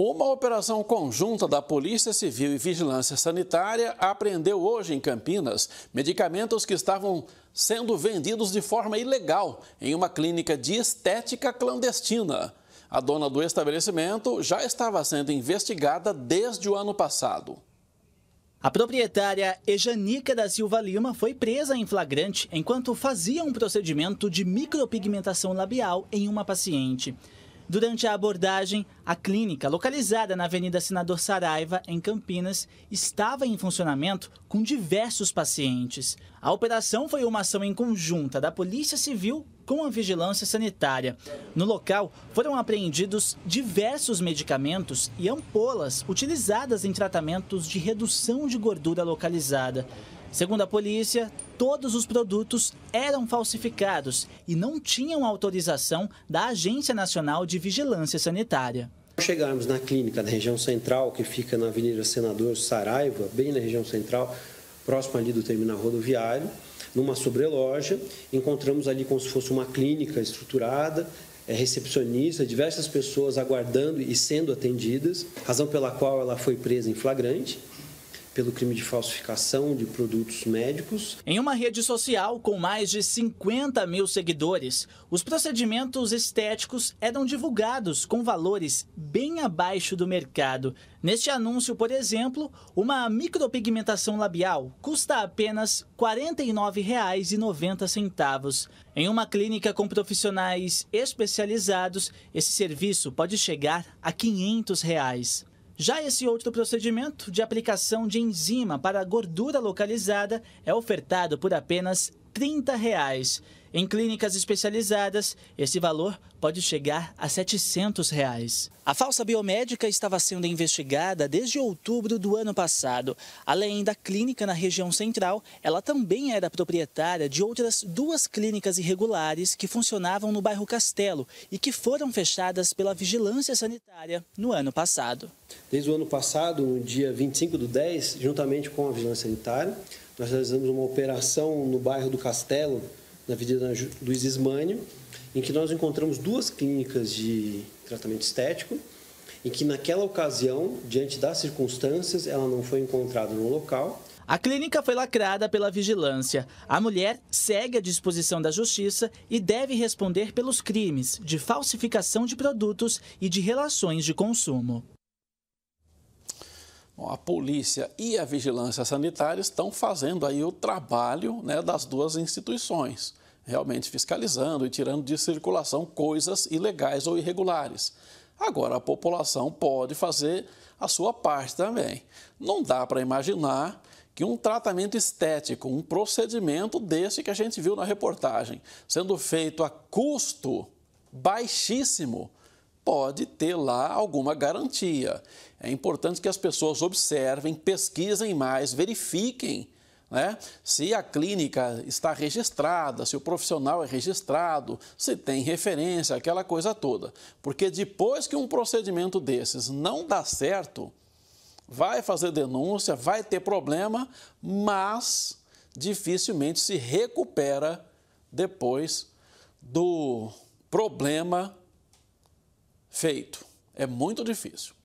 Uma operação conjunta da Polícia Civil e Vigilância Sanitária apreendeu hoje em Campinas medicamentos que estavam sendo vendidos de forma ilegal em uma clínica de estética clandestina. A dona do estabelecimento já estava sendo investigada desde o ano passado. A proprietária Ejanica da Silva Lima foi presa em flagrante enquanto fazia um procedimento de micropigmentação labial em uma paciente. Durante a abordagem, a clínica, localizada na Avenida Senador Saraiva, em Campinas, estava em funcionamento com diversos pacientes. A operação foi uma ação em conjunta da Polícia Civil com a Vigilância Sanitária. No local, foram apreendidos diversos medicamentos e ampolas utilizadas em tratamentos de redução de gordura localizada. Segundo a polícia, todos os produtos eram falsificados e não tinham autorização da Agência Nacional de Vigilância Sanitária. Chegarmos na clínica da região central, que fica na Avenida Senador Saraiva, bem na região central, próximo ali do terminal rodoviário, numa sobreloja, encontramos ali como se fosse uma clínica estruturada, é, recepcionista, diversas pessoas aguardando e sendo atendidas, razão pela qual ela foi presa em flagrante pelo crime de falsificação de produtos médicos. Em uma rede social com mais de 50 mil seguidores, os procedimentos estéticos eram divulgados com valores bem abaixo do mercado. Neste anúncio, por exemplo, uma micropigmentação labial custa apenas R$ 49,90. Em uma clínica com profissionais especializados, esse serviço pode chegar a R$ 500. Reais. Já esse outro procedimento de aplicação de enzima para gordura localizada é ofertado por apenas 30 reais. Em clínicas especializadas, esse valor pode chegar a R$ 700. Reais. A falsa biomédica estava sendo investigada desde outubro do ano passado. Além da clínica na região central, ela também era proprietária de outras duas clínicas irregulares que funcionavam no bairro Castelo e que foram fechadas pela Vigilância Sanitária no ano passado. Desde o ano passado, no dia 25 do 10, juntamente com a Vigilância Sanitária, nós realizamos uma operação no bairro do Castelo, na Avenida Luiz Ismânio, em que nós encontramos duas clínicas de tratamento estético, em que naquela ocasião, diante das circunstâncias, ela não foi encontrada no local. A clínica foi lacrada pela vigilância. A mulher segue à disposição da justiça e deve responder pelos crimes de falsificação de produtos e de relações de consumo a polícia e a vigilância sanitária estão fazendo aí o trabalho né, das duas instituições, realmente fiscalizando e tirando de circulação coisas ilegais ou irregulares. Agora, a população pode fazer a sua parte também. Não dá para imaginar que um tratamento estético, um procedimento desse que a gente viu na reportagem, sendo feito a custo baixíssimo pode ter lá alguma garantia. É importante que as pessoas observem, pesquisem mais, verifiquem né? se a clínica está registrada, se o profissional é registrado, se tem referência, aquela coisa toda. Porque depois que um procedimento desses não dá certo, vai fazer denúncia, vai ter problema, mas dificilmente se recupera depois do problema feito. É muito difícil.